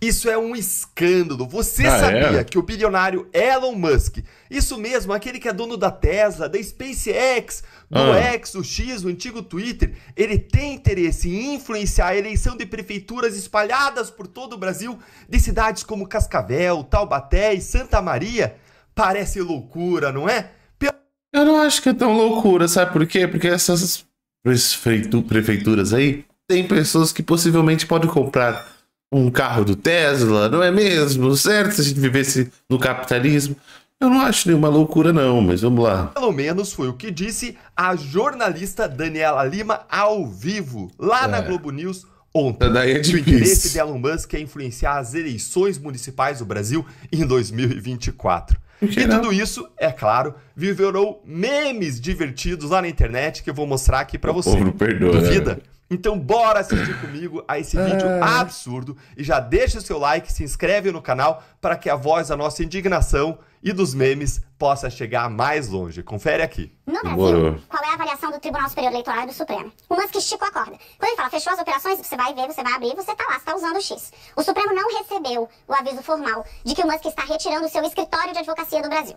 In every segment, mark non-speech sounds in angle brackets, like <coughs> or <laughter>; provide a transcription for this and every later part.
Isso é um escândalo. Você ah, sabia é? que o bilionário Elon Musk, isso mesmo, aquele que é dono da Tesla, da SpaceX, do ah. X, do X, o antigo Twitter, ele tem interesse em influenciar a eleição de prefeituras espalhadas por todo o Brasil, de cidades como Cascavel, Taubaté e Santa Maria? Parece loucura, não é? Eu não acho que é tão loucura, sabe por quê? Porque essas prefeituras aí têm pessoas que possivelmente podem comprar um carro do Tesla, não é mesmo? Certo? Se a gente vivesse no capitalismo. Eu não acho nenhuma loucura, não, mas vamos lá. Pelo menos foi o que disse a jornalista Daniela Lima ao vivo, lá é. na Globo News ontem. Daí é O interesse de Elon Musk é influenciar as eleições municipais do Brasil em 2024. Que e não? tudo isso, é claro, viverou memes divertidos lá na internet que eu vou mostrar aqui para você. O povo perdoa. Né? Duvida? Né? Então bora assistir <coughs> comigo a esse vídeo ah. absurdo e já deixa o seu like, se inscreve no canal para que a voz da nossa indignação e dos memes possa chegar mais longe. Confere aqui. No Brasil, qual é a avaliação do Tribunal Superior Eleitoral e do Supremo? O Musk esticou a corda. Quando ele fala fechou as operações, você vai ver, você vai abrir, você tá lá, você tá usando o X. O Supremo não recebeu o aviso formal de que o Musk está retirando o seu escritório de advocacia do Brasil.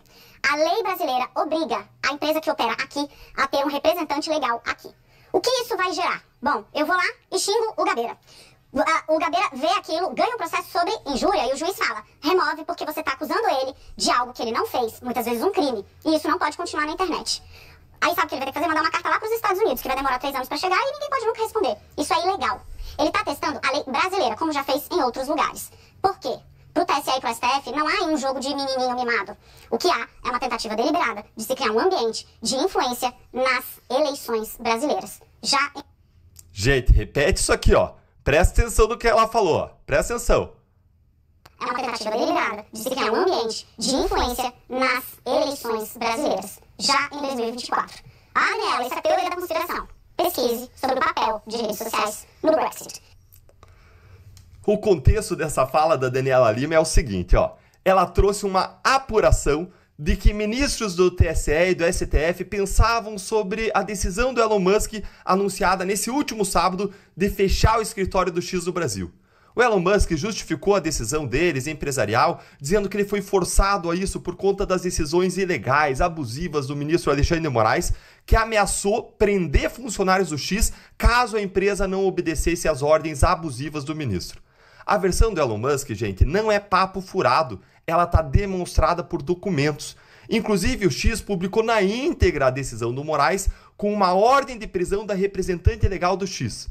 A lei brasileira obriga a empresa que opera aqui a ter um representante legal aqui. O que isso vai gerar? Bom, eu vou lá e xingo o Gabeira. O Gabeira vê aquilo, ganha um processo sobre injúria e o juiz fala: remove porque você está acusando ele de algo que ele não fez, muitas vezes um crime, e isso não pode continuar na internet. Aí sabe o que ele vai ter que fazer? Mandar uma carta lá para os Estados Unidos, que vai demorar três anos para chegar e ninguém pode nunca responder. Isso é ilegal. Ele está testando a lei brasileira, como já fez em outros lugares. Por quê? acontece aí pro STF, não há um jogo de menininho mimado. O que há é uma tentativa deliberada de se criar um ambiente de influência nas eleições brasileiras. Já. Gente, repete isso aqui, ó. Presta atenção no que ela falou. Presta atenção. É uma tentativa deliberada de se criar um ambiente de influência nas eleições brasileiras, já em 2024. Há nela essa teoria da conspiração. Pesquise sobre o papel de redes sociais no Brexit. O contexto dessa fala da Daniela Lima é o seguinte, ó. Ela trouxe uma apuração de que ministros do TSE e do STF pensavam sobre a decisão do Elon Musk anunciada nesse último sábado de fechar o escritório do X no Brasil. O Elon Musk justificou a decisão deles, empresarial, dizendo que ele foi forçado a isso por conta das decisões ilegais, abusivas do ministro Alexandre de Moraes, que ameaçou prender funcionários do X caso a empresa não obedecesse às ordens abusivas do ministro. A versão do Elon Musk, gente, não é papo furado, ela está demonstrada por documentos. Inclusive, o X publicou na íntegra a decisão do Moraes com uma ordem de prisão da representante legal do X.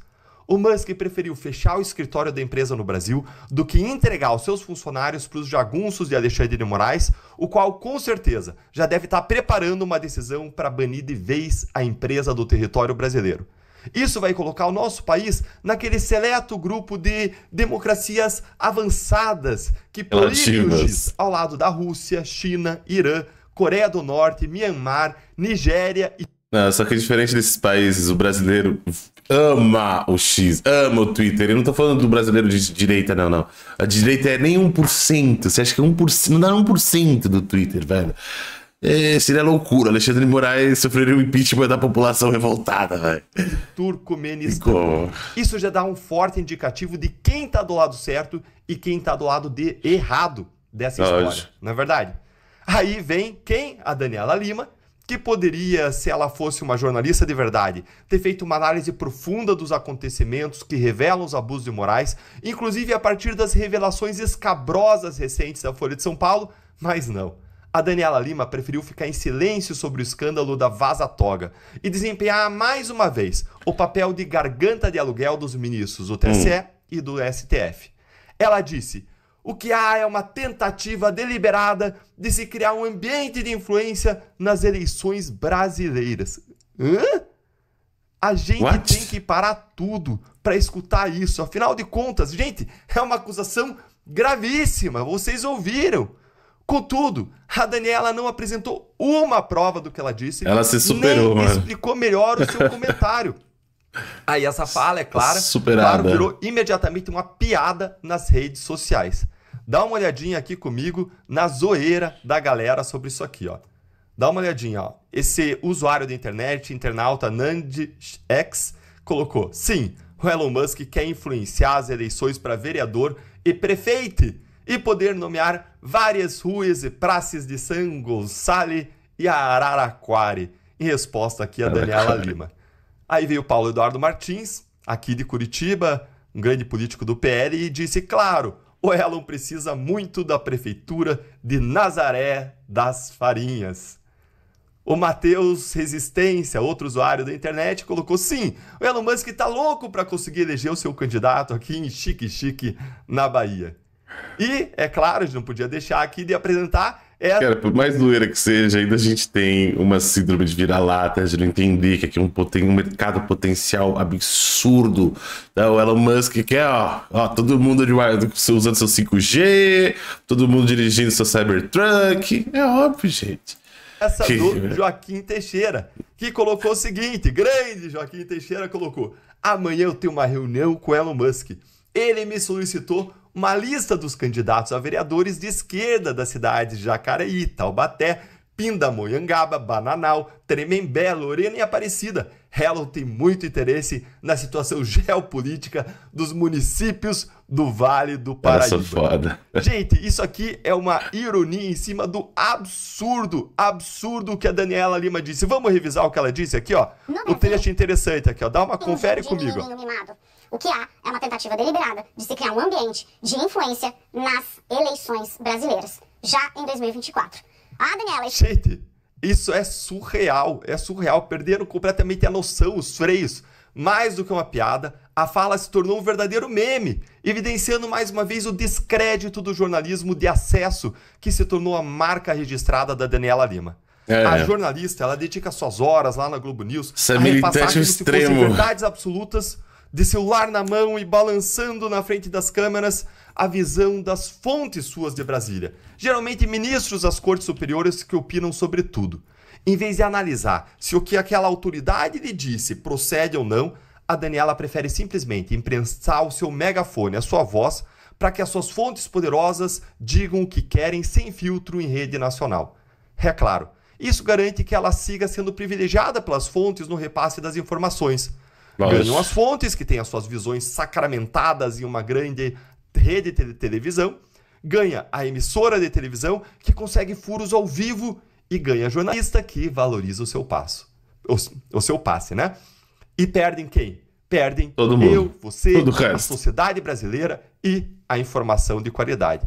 O Musk preferiu fechar o escritório da empresa no Brasil do que entregar os seus funcionários para os jagunços de Alexandre de Moraes, o qual com certeza já deve estar tá preparando uma decisão para banir de vez a empresa do território brasileiro. Isso vai colocar o nosso país naquele seleto grupo de democracias avançadas que políticos ao lado da Rússia, China, Irã, Coreia do Norte, Myanmar, Nigéria e não, só que é diferente desses países, o brasileiro ama o X, ama o Twitter. Eu não tô falando do brasileiro de direita, não, não. A direita é nem 1%. Você acha que é 1%? Não dá 1% do Twitter, velho. É, seria loucura. Alexandre de Moraes sofreria o impeachment da população revoltada, velho. Turcomenistão. Isso já dá um forte indicativo de quem está do lado certo e quem está do lado de errado dessa história. Não é verdade? Aí vem quem? A Daniela Lima, que poderia, se ela fosse uma jornalista de verdade, ter feito uma análise profunda dos acontecimentos que revelam os abusos de Moraes, inclusive a partir das revelações escabrosas recentes da Folha de São Paulo, mas não. A Daniela Lima preferiu ficar em silêncio sobre o escândalo da Vaza Toga e desempenhar mais uma vez o papel de garganta de aluguel dos ministros do TSE hum. e do STF. Ela disse: o que há é uma tentativa deliberada de se criar um ambiente de influência nas eleições brasileiras. Hã? A gente What? tem que parar tudo para escutar isso. Afinal de contas, gente, é uma acusação gravíssima. Vocês ouviram? Contudo, a Daniela não apresentou uma prova do que ela disse. Ela se superou, nem né? mano. explicou melhor o seu comentário. <laughs> Aí essa fala, é tá clara, claro, virou imediatamente uma piada nas redes sociais. Dá uma olhadinha aqui comigo na zoeira da galera sobre isso aqui, ó. Dá uma olhadinha, ó. Esse usuário da internet, internauta Nand X, colocou: "Sim, o Elon Musk quer influenciar as eleições para vereador e prefeito." e poder nomear várias ruas e praças de San Gonçalo e Araraquari, em resposta aqui a Daniela Lima. Aí veio Paulo Eduardo Martins, aqui de Curitiba, um grande político do PL, e disse: claro, o Elon precisa muito da prefeitura de Nazaré das Farinhas. O Matheus Resistência, outro usuário da internet, colocou sim, o Elon Musk está louco para conseguir eleger o seu candidato aqui em Chique Chique, na Bahia. E, é claro, a gente não podia deixar aqui de apresentar. Essa... É Cara, por mais doeira que seja, ainda a gente tem uma síndrome de vira-lata, de não entender que aqui é um, tem um mercado potencial absurdo. Então, o Elon Musk quer, ó, ó todo mundo usando seu 5G, todo mundo dirigindo seu Cybertruck. É óbvio, gente. Essa que... do né? Joaquim Teixeira, que colocou o seguinte: grande Joaquim Teixeira colocou. Amanhã eu tenho uma reunião com Elon Musk. Ele me solicitou uma lista dos candidatos a vereadores de esquerda das cidades de Jacareí, Taubaté, Pindamonhangaba, Bananal, Tremembé, Lorena e Aparecida. Hello tem muito interesse na situação geopolítica dos municípios do Vale do Paraíba. Essa foda. Gente, isso aqui é uma ironia em cima do absurdo, absurdo que a Daniela Lima disse. Vamos revisar o que ela disse aqui, ó. O texto interessante aqui, ó. Dá uma confere comigo. É ó. O que há é uma tentativa deliberada de se criar um ambiente de influência nas eleições brasileiras, já em 2024. Ah, Daniela. Gente, isso é surreal. É surreal. Perderam completamente a noção, os freios. Mais do que uma piada, a fala se tornou um verdadeiro meme, evidenciando mais uma vez o descrédito do jornalismo de acesso que se tornou a marca registrada da Daniela Lima. É, a jornalista, ela dedica suas horas lá na Globo News Isso é militante extremo. verdades absolutas de celular na mão e balançando na frente das câmeras a visão das fontes suas de Brasília, geralmente ministros das cortes superiores que opinam sobre tudo. Em vez de analisar se o que aquela autoridade lhe disse procede ou não, a Daniela prefere simplesmente imprensar o seu megafone, a sua voz, para que as suas fontes poderosas digam o que querem sem filtro em rede nacional. É claro, isso garante que ela siga sendo privilegiada pelas fontes no repasse das informações, nossa. ganham as fontes, que têm as suas visões sacramentadas em uma grande rede de televisão, ganha a emissora de televisão, que consegue furos ao vivo, e ganha a jornalista, que valoriza o seu passo, o, o seu passe, né? E perdem quem? Perdem Todo mundo. eu, você, Todo a resto. sociedade brasileira e a informação de qualidade.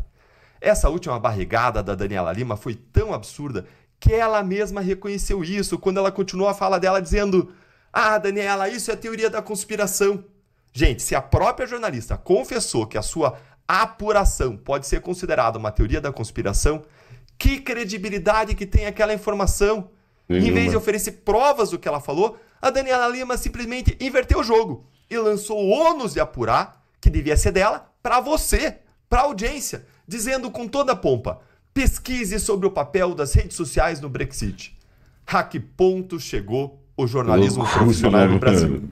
Essa última barrigada da Daniela Lima foi tão absurda que ela mesma reconheceu isso quando ela continuou a fala dela dizendo: ah, Daniela, isso é teoria da conspiração. Gente, se a própria jornalista confessou que a sua apuração pode ser considerada uma teoria da conspiração, que credibilidade que tem aquela informação? Nenhuma. Em vez de oferecer provas do que ela falou, a Daniela Lima simplesmente inverteu o jogo e lançou o ônus de apurar, que devia ser dela, para você, para a audiência, dizendo com toda a pompa: pesquise sobre o papel das redes sociais no Brexit. A que ponto chegou o jornalismo Loucura, profissional no né? Brasil.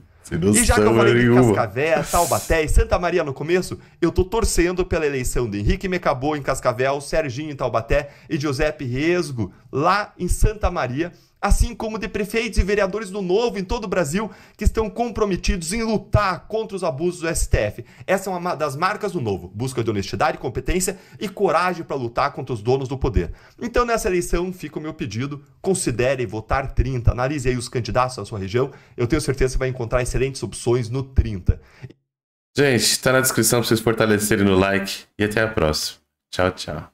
E já que eu falei nenhuma. de Cascavel, Taubaté e Santa Maria no começo, eu tô torcendo pela eleição de Henrique Mecabô em Cascavel, Serginho em Taubaté e Giuseppe Resgo lá em Santa Maria assim como de prefeitos e vereadores do Novo em todo o Brasil que estão comprometidos em lutar contra os abusos do STF. Essa é uma das marcas do Novo: busca de honestidade, competência e coragem para lutar contra os donos do poder. Então, nessa eleição, fica o meu pedido: considere votar 30, analise aí os candidatos da sua região. Eu tenho certeza que vai encontrar excelentes opções no 30. Gente, está na descrição para vocês fortalecerem no like e até a próxima. Tchau, tchau.